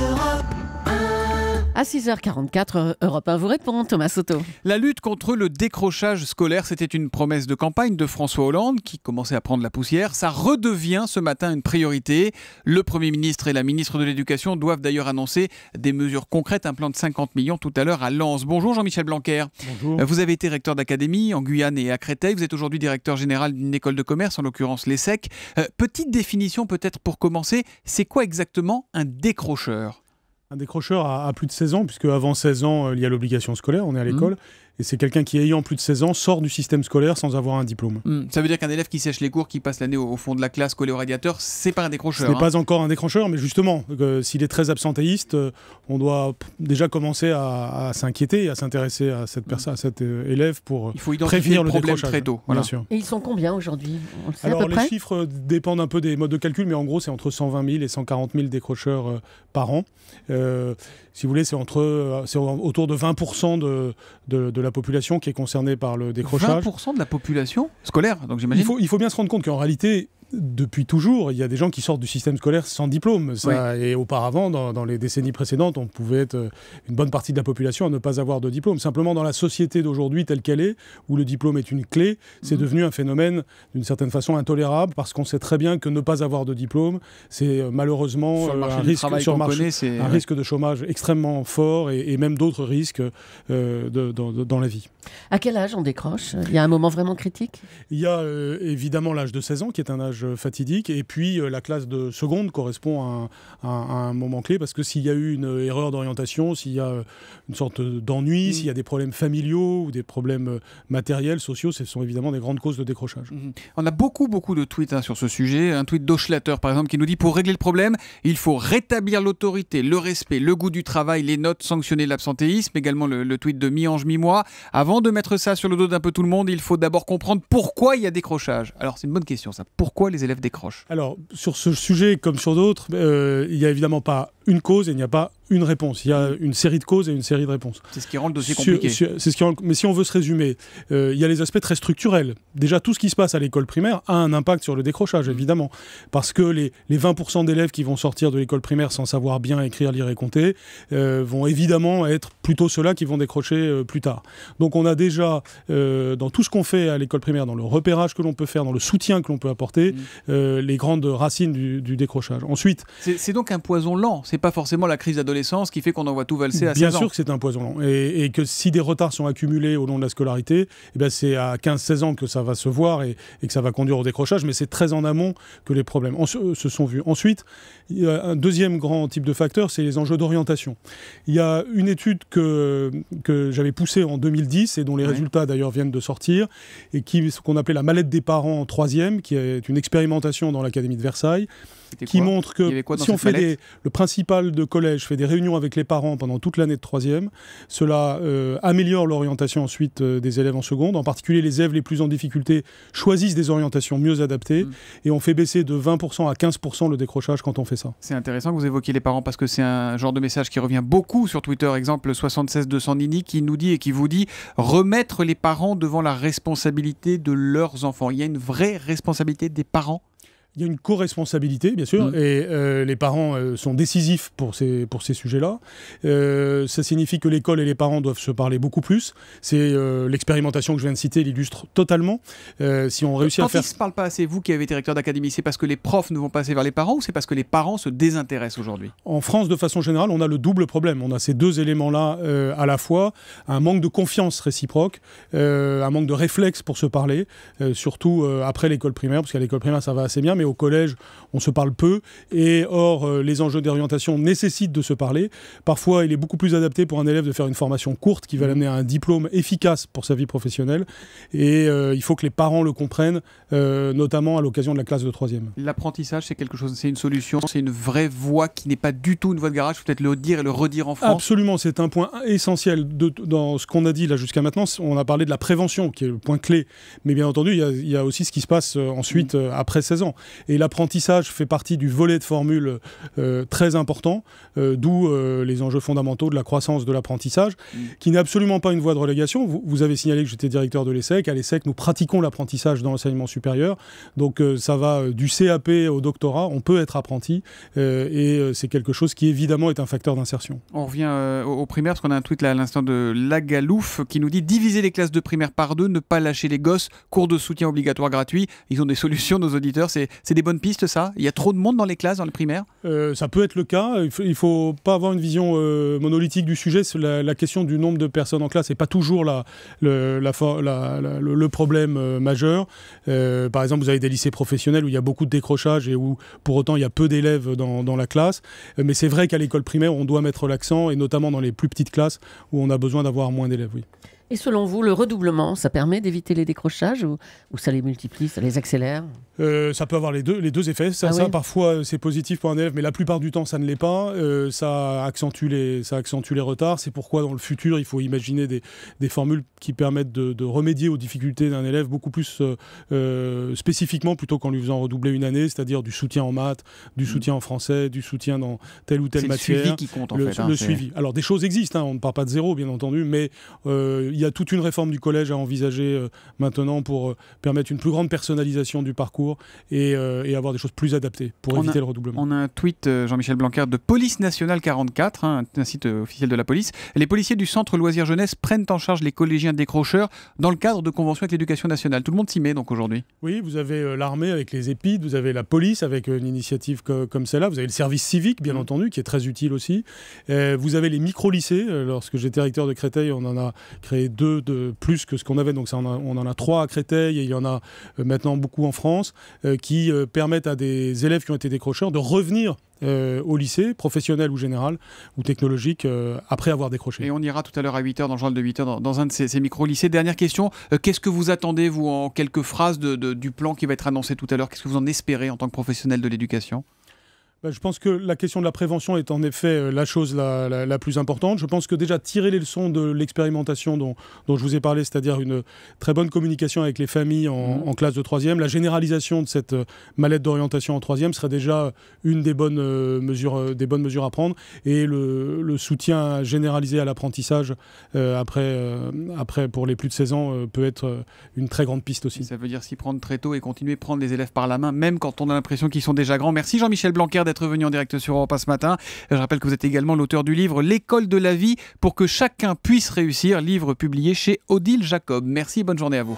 Europe. À 6h44, Europe 1 vous répond, Thomas Soto. La lutte contre le décrochage scolaire, c'était une promesse de campagne de François Hollande qui commençait à prendre la poussière. Ça redevient ce matin une priorité. Le Premier ministre et la ministre de l'Éducation doivent d'ailleurs annoncer des mesures concrètes, un plan de 50 millions tout à l'heure à Lens. Bonjour Jean-Michel Blanquer. Bonjour. Vous avez été recteur d'académie en Guyane et à Créteil. Vous êtes aujourd'hui directeur général d'une école de commerce, en l'occurrence l'ESSEC. Euh, petite définition peut-être pour commencer, c'est quoi exactement un décrocheur un décrocheur à, plus de 16 ans, puisque avant 16 ans, euh, il y a l'obligation scolaire, on est à mhm. l'école. Et c'est quelqu'un qui, ayant plus de 16 ans, sort du système scolaire sans avoir un diplôme. Hmm. Ça veut dire qu'un élève qui sèche les cours, qui passe l'année au, fond de la classe collé au radiateur, c'est pas un décrocheur. Ce n'est hein. pas encore un décrocheur, mais justement, s'il est très absentéiste, euh, on doit déjà commencer à, s'inquiéter s'inquiéter, à s'intéresser à cette personne, à cet euh, élève pour euh, Il faut prévenir le, problème décrochage. très tôt. Bien Et ils sont combien aujourd'hui Alors les chiffres dépendent un peu des modes de calcul, mais en gros c'est entre 120 000 et 140 000 décrocheurs par an. si vous voulez, c'est entre, c'est autour de 20 de, de, de la population qui est concernée par le décrochage. 20% de la population scolaire, donc j'imagine. Il faut, il faut bien se rendre compte qu'en réalité, depuis toujours, il y a des gens qui sortent du système scolaire sans diplôme. Et auparavant, dans, les décennies précédentes, on pouvait être euh, une bonne partie de la population à ne pas avoir de diplôme. Simplement, dans la société d'aujourd'hui telle qu'elle est, où le diplôme est une clé, c'est mhm. devenu un phénomène d'une certaine façon intolérable parce qu'on sait très bien que ne pas avoir de diplôme, c'est euh, malheureusement un, risque, euh, marché, un risque de chômage extrêmement fort et, même d'autres risques dans, la vie. À quel âge on décroche Il y a un moment vraiment critique Il y a évidemment l'âge de 16 ans qui est un âge fatidique. Et puis euh, la classe de seconde correspond à un, moment clé parce que s'il y a eu une euh, erreur d'orientation, s'il y a euh, une sorte d'ennui, mmh. s'il y a des problèmes familiaux ou des problèmes matériels, sociaux, ce sont évidemment des grandes causes de décrochage. Mmh. On a beaucoup, beaucoup de tweets hein, sur ce sujet. Un tweet d'Oschlatter, par exemple, qui nous dit pour régler le problème, il faut rétablir l'autorité, le respect, le goût du travail, les notes, sanctionner l'absentéisme. Également le, le, tweet de mi-ange, mi-mois. Avant de mettre ça sur le dos d'un peu tout le monde, il faut d'abord comprendre pourquoi il y a décrochage. Alors, c'est une bonne question, ça. Pourquoi les élèves décrochent Alors, sur ce sujet, comme sur d'autres, euh, il n'y a évidemment pas une cause et il n'y a pas une réponse. Il y a mm. une série de causes et une série de réponses. C'est ce qui rend le dossier compliqué. Mais si on veut se résumer, euh, il y a les aspects très structurels. Déjà, tout ce qui se passe à l'école primaire a un impact sur le décrochage, mm. évidemment. Parce que les, 20% d'élèves qui vont sortir de l'école primaire sans savoir bien écrire, lire et compter euh, vont évidemment être plutôt ceux-là qui vont décrocher euh, plus tard. Donc on a déjà, dans tout ce qu'on fait à l'école primaire, dans le repérage que l'on peut faire, dans le soutien que l'on peut apporter, mm. les grandes racines du, du décrochage. Ensuite... C'est donc un poison lent c'est pas forcément la crise d'adolescence qui fait qu'on envoie tout valser à Bien 16 ans. sûr que c'est un poison long. Et, que si des retards sont accumulés au long de la scolarité, eh ben, c'est à 15-16 ans que ça va se voir et, que ça va conduire au décrochage, mais c'est très en amont que les problèmes se sont vus. Ensuite, un deuxième grand type de facteur, c'est les enjeux d'orientation. Il y a une étude que, que j'avais poussée en 2010 et dont les résultats d'ailleurs viennent de sortir, et qui, ce qu'on appelait la mallette des parents en troisième, qui est une expérimentation dans l'Académie de Versailles, qui montre que si on fait le principal de collège fait des réunions avec les parents pendant toute l'année de troisième, cela euh, améliore l'orientation ensuite euh, des élèves en seconde. En particulier, les élèves les plus en difficulté choisissent des orientations mieux adaptées mm. et on fait baisser de 20% à 15% le décrochage quand on fait ça. C'est intéressant que vous évoquiez les parents parce que c'est un genre de message qui revient beaucoup sur Twitter. Exemple 76 Nini qui nous dit et qui vous dit remettre les parents devant la responsabilité de leurs enfants. Il y a une vraie responsabilité des parents il y a une co-responsabilité, bien sûr, mm. et euh, les parents euh, sont décisifs pour ces, pour ces sujets-là. Euh, ça signifie que l'école et les parents doivent se parler beaucoup plus. C'est l'expérimentation que je viens de citer l'illustre totalement. si on réussit Quand à faire. Ils se parlent pas assez. Vous qui avez été directeur d'académie, c'est parce que les profs ne vont pas assez vers les parents ou c'est parce que les parents se désintéressent aujourd'hui En France, de façon générale, on a le double problème. On a ces deux éléments-là à la fois un manque de confiance réciproque, un manque de réflexe pour se parler, surtout après l'école primaire, parce qu'à l'école primaire ça va assez bien, mais au collège, on se parle peu, et or, euh, les enjeux d'orientation nécessitent de se parler. Parfois, il est beaucoup plus adapté pour un élève de faire une formation courte qui va mmh. l'amener à un diplôme efficace pour sa vie professionnelle, et euh, il faut que les parents le comprennent, euh, notamment à l'occasion de la classe de troisième. L'apprentissage, c'est quelque chose, c'est une solution, c'est une vraie voie qui n'est pas du tout une voie de garage, peut-être le dire et le redire en France. Absolument, c'est un point essentiel dans ce qu'on a dit là jusqu'à maintenant. On a parlé de la prévention, qui est le point clé, mais bien entendu, il y, a, aussi ce qui se passe ensuite mmh. après 16 ans. Et l'apprentissage fait partie du volet de formule euh, très important, euh, d'où euh, les enjeux fondamentaux de la croissance de l'apprentissage, mm. qui n'est absolument pas une voie de relégation. Vous, avez signalé que j'étais directeur de l'ESSEC. À l'ESSEC, nous pratiquons l'apprentissage dans l'enseignement supérieur. Donc ça va du CAP au doctorat. On peut être apprenti et c'est quelque chose qui évidemment est un facteur d'insertion. On revient aux primaires, parce qu'on a un tweet à l'instant de Lagalouf qui nous dit diviser les classes de primaire par deux, ne pas lâcher les gosses, cours de soutien obligatoire gratuit. Ils ont des solutions, nos auditeurs, c'est c'est des bonnes pistes, ça Il y a trop de monde dans les classes, dans le primaire euh, Ça peut être le cas. Il ne faut pas avoir une vision euh, monolithique du sujet. La, question du nombre de personnes en classe n'est pas toujours la, le, problème euh, majeur. par exemple, vous avez des lycées professionnels où il y a beaucoup de décrochage et où, pour autant, il y a peu d'élèves dans, dans, la classe. Mais c'est vrai qu'à l'école primaire, on doit mettre l'accent, et notamment dans les plus petites classes où on a besoin d'avoir moins d'élèves. Oui. Et selon vous, le redoublement, ça permet d'éviter les décrochages ou, ça les multiplie, ça les accélère euh, Ça peut avoir les deux, les deux effets. Ça, ah parfois, euh, c'est positif pour un élève, mais la plupart du temps, ça ne l'est pas. Euh, ça, accentue les, ça accentue les retards. C'est pourquoi, dans le futur, il faut imaginer des, formules qui permettent de, remédier aux difficultés d'un élève beaucoup plus spécifiquement plutôt qu'en lui faisant redoubler une année, c'est-à-dire du soutien en maths, du mm. soutien en français, du soutien dans telle ou telle matière. Le suivi qui compte, en le hein, suivi. Alors, des choses existent. Hein, on ne part pas de zéro, bien entendu, mais il y a toute une réforme du collège à envisager euh, maintenant pour euh, permettre une plus grande personnalisation du parcours et, euh, avoir des choses plus adaptées pour éviter le redoublement. On a un tweet, Jean-Michel Blanquer, de Police Nationale 44, hein, un site officiel de la police. Les policiers du Centre Loisirs Jeunesse prennent en charge les collégiens décrocheurs dans le cadre de conventions avec l'éducation nationale. Tout le monde s'y met donc aujourd'hui Oui, vous avez l'armée avec les épides, vous avez la police avec une initiative comme celle-là, vous avez le service civique bien mmh. entendu qui est très utile aussi. vous avez les micro-lycées, lorsque j'étais recteur de Créteil, on en a créé deux de plus que ce qu'on avait. Donc on, en a trois à Créteil et il y en a euh, maintenant beaucoup en France euh, qui euh, permettent à des élèves qui ont été décrocheurs de revenir au lycée, professionnel ou général, ou technologique, après avoir décroché. Et on ira tout à l'heure à 8h dans le de 8h, dans, un de ces, micro-lycées. Dernière question, qu'est-ce que vous attendez, vous, en quelques phrases du plan qui va être annoncé tout à l'heure Qu'est-ce que vous en espérez en tant que professionnel de l'éducation bah, je pense que la question de la prévention est en effet euh, la chose la, plus importante. Je pense que déjà tirer les leçons de l'expérimentation dont, dont, je vous ai parlé, c'est-à-dire une très bonne communication avec les familles en, mhm. classe de troisième, la généralisation de cette euh, mallette d'orientation en troisième serait déjà une des bonnes, euh, mesures, des bonnes mesures à prendre. Et le, soutien généralisé à l'apprentissage après, après pour les plus de 16 ans peut être une très grande piste aussi. ça veut dire s'y prendre très tôt et continuer à prendre les élèves par la main, même quand on a l'impression qu'ils sont déjà grands. Merci Jean-Michel Blanquer d'être en direct sur Europe ce matin. Je rappelle que vous êtes également l'auteur du livre L'école de la vie pour que chacun puisse réussir, livre publié chez Odile Jacob. Merci, bonne journée à vous.